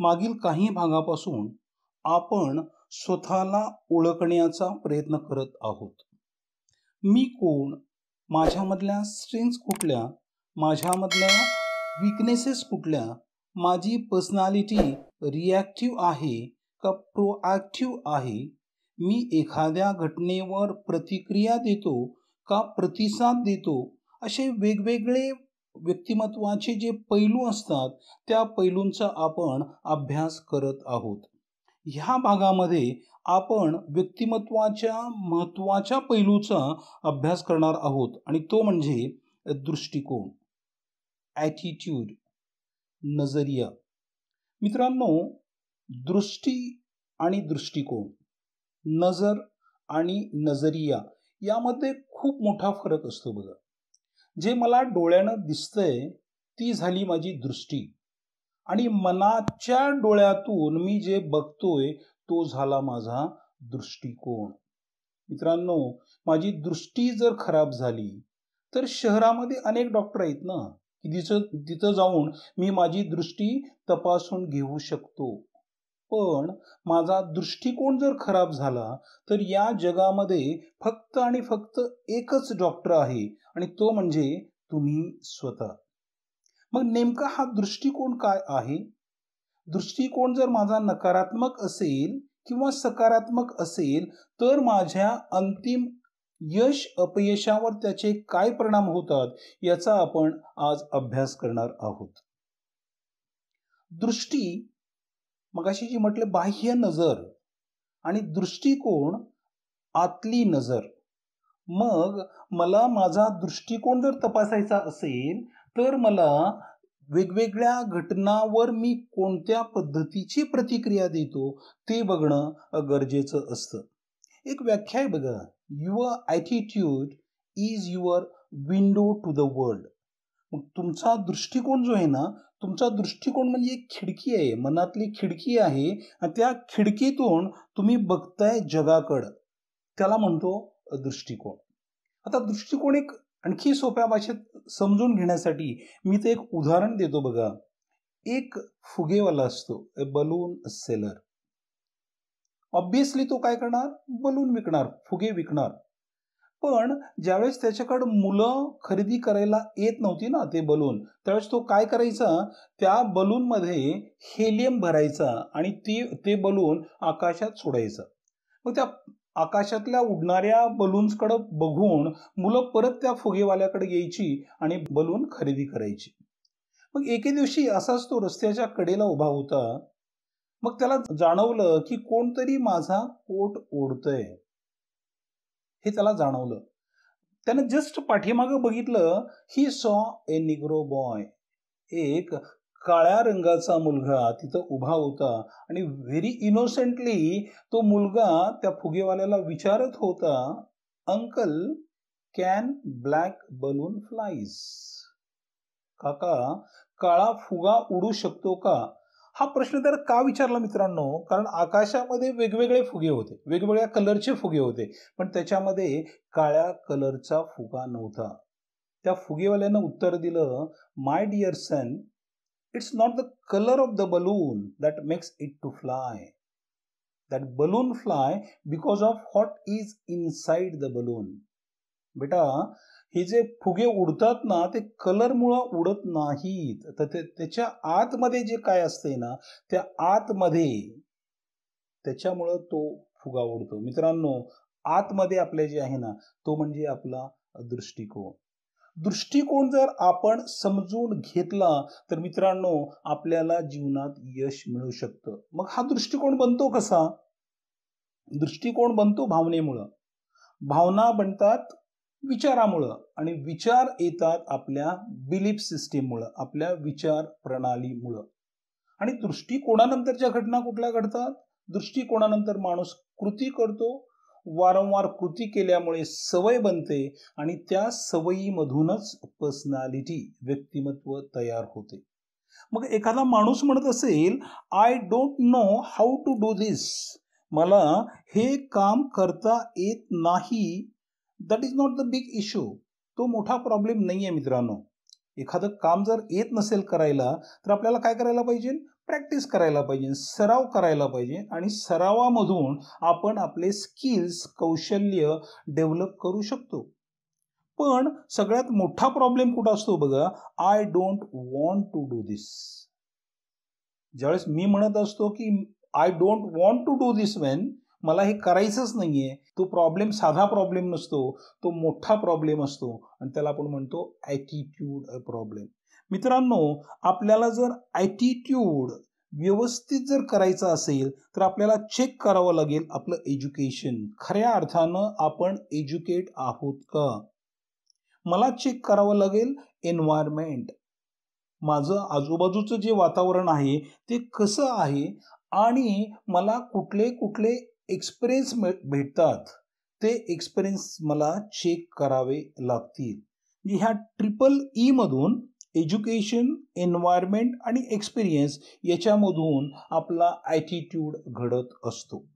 मागील काही भागापासून आपण स्वतःला ओळखण्याचा प्रयत्न करत आहोत मी कोण माझ्यामधल्या स्ट्रेंथ्स कुठल्या माझ्यामधल्या विकनेसेस कुठल्या माझी पर्सनॅलिटी रिॲक्टिव्ह आहे का प्रोॲक्टिव्ह आहे मी एखाद्या घटनेवर प्रतिक्रिया देतो का प्रतिसाद देतो असे वेगवेगळे व्यक्तिमत्वाचे जे पैलू असतात त्या पैलूंचा आपण अभ्यास करत आहोत ह्या भागामध्ये आपण व्यक्तिमत्वाच्या महत्त्वाच्या पैलूचा अभ्यास करणार आहोत आणि तो म्हणजे दृष्टिकोन ॲटिट्यूड नजरिया मित्रांनो दृष्टी आणि दृष्टिकोन नजर आणि नजरिया यामध्ये खूप मोठा फरक असतो बघा जे मला डोळ्यानं दिसतंय ती झाली माझी दृष्टी आणि मनाच्या डोळ्यातून मी जे बघतोय तो झाला माझा दृष्टिकोन मित्रांनो माझी दृष्टी जर खराब झाली तर शहरामध्ये अनेक डॉक्टर आहेत ना की तिथं तिथं जाऊन मी माझी दृष्टी तपासून घेऊ शकतो पण माझा दृष्टिकोन जर खराब झाला तर या जगामध्ये फक्त आणि फक्त एकच डॉक्टर आहे आणि तो म्हणजे तुम्ही स्वतः मग नेमका हा दृष्टिकोन काय आहे दृष्टिकोन जर माझा नकारात्मक असेल किंवा सकारात्मक असेल तर माझ्या अंतिम यश अपयशावर त्याचे काय परिणाम होतात याचा आपण आज अभ्यास करणार आहोत दृष्टी मग अशी जी म्हटले बाह्य नजर आणि दृष्टिकोन आतली नजर मग मला माझा दृष्टिकोन जर तपासायचा असेल तर मला वेगवेगळ्या घटनावर मी कोणत्या पद्धतीची प्रतिक्रिया देतो ते बघणं गरजेचं असतं एक व्याख्या आहे बघा your attitude is your window to the world मग तुमचा दृष्टिकोन जो आहे ना तुमचा दृष्टिकोन म्हणजे एक खिडकी आहे मनातली खिडकी आहे आणि त्या खिडकीतून तुम्ही बघताय जगाकड त्याला म्हणतो दृष्टिकोन आता दृष्टिकोन एक आणखी सोप्या भाषेत समजून घेण्यासाठी मी ते एक उदाहरण देतो बघा एक फुगेवाला असतो ए बलून सेलर ऑब्विसली तो काय करणार बलून विकणार फुगे विकणार पण ज्यावेळेस त्याच्याकडं मुलं खरेदी करायला येत नव्हती ना ते बलून त्यावेळेस तो काय करायचा त्या बलून मध्ये हेलियम भरायचा आणि ती ते बलून आकाशात सोडायचं मग त्या आकाशातल्या उडणाऱ्या बलून्सकडं बघून मुलं परत त्या फुगेवाल्याकडे यायची आणि बलून खरेदी करायची मग एके दिवशी असाच तो रस्त्याच्या कडेला उभा होता मग त्याला जाणवलं की कोणतरी माझा कोट ओढतय हे त्याला जाणवलं त्यानं जस्ट पाठीमागं बघितलं he saw a Negro boy एक काळ्या रंगाचा मुलगा तिथं उभा होता आणि व्हेरी इनोसेंटली तो मुलगा त्या फुगेवाल्याला विचारत होता uncle can black balloon flies काका काळा फुगा उडू शकतो का हा प्रश्न तर का विचारला मित्रांनो कारण आकाशामध्ये वेगवेगळे फुगे होते वेगवेगळ्या कलरचे फुगे होते पण त्याच्यामध्ये काळ्या कलरचा फुगा नव्हता त्या फुगेवाल्यानं उत्तर दिलं my dear son it's not the colour of the balloon that makes it to fly that balloon fly because of hot is in the balloon बेटा हे जे फुगे उडतात ना ते कलर मुळ उडत नाहीत तर ते त्याच्या आतमध्ये जे काय असते ना त्या आतमध्ये त्याच्यामुळं तो फुगा उडतो मित्रांनो आतमध्ये आपले जे आहे ना तो म्हणजे आपला दृष्टिकोन दृष्टिकोन जर आपण समजून घेतला तर मित्रांनो आपल्याला जीवनात यश मिळू शकतं मग हा दृष्टिकोन बनतो कसा दृष्टिकोन बनतो भावनेमुळं भावना बनतात विचारामुळं आणि विचार येतात आपल्या बिलीफ सिस्टीममुळं आपल्या विचार प्रणालीमुळं आणि दृष्टिकोणानंतरच्या घटना कुठल्या घडतात दृष्टिकोनानंतर माणूस कृती करतो वारंवार कृती केल्यामुळे सवय बनते आणि त्या सवयीमधूनच पर्सनॅलिटी व्यक्तिमत्व तयार होते मग एखादा माणूस म्हणत असेल I don't know how to do this मला हे काम करता येत नाही that is not the big issue तो मोठा प्रॉब्लेम नाही आहे मित्रांनो एखादं काम जर येत नसेल करायला तर आपल्याला काय करायला पाहिजे प्रॅक्टिस करायला पाहिजे सराव करायला पाहिजे आणि सरावामधून आपण आपले स्किल्स कौशल्य डेव्हलप करू शकतो पण सगळ्यात मोठा प्रॉब्लेम कुठं असतो बघा I don't want to do this ज्यावेळेस मी म्हणत असतो की I don't want to do this when मला हे करायचंच नाही आहे तो प्रॉब्लेम साधा प्रॉब्लेम नसतो तो मोठा प्रॉब्लेम असतो आणि त्याला आपण म्हणतो ॲटिट्यूड प्रॉब्लेम मित्रांनो आपल्याला जर ॲटिट्यूड व्यवस्थित जर करायचं असेल तर आपल्याला चेक करावं लागेल आपलं एज्युकेशन खऱ्या अर्थानं आपण एज्युकेट आहोत का मला चेक करावं लागेल एन्व्हायरमेंट माझं आजूबाजूचं जे वातावरण आहे ते कसं आहे आणि मला कुठले कुठले एक्सपिरियन्स भेटतात ते एक्सपिरियन्स मला चेक करावे लागतील म्हणजे ह्या ट्रिपल ईमधून एज्युकेशन एन्व्हायरमेंट आणि एक्सपिरियन्स याच्यामधून आपला ॲटिट्यूड घडत असतो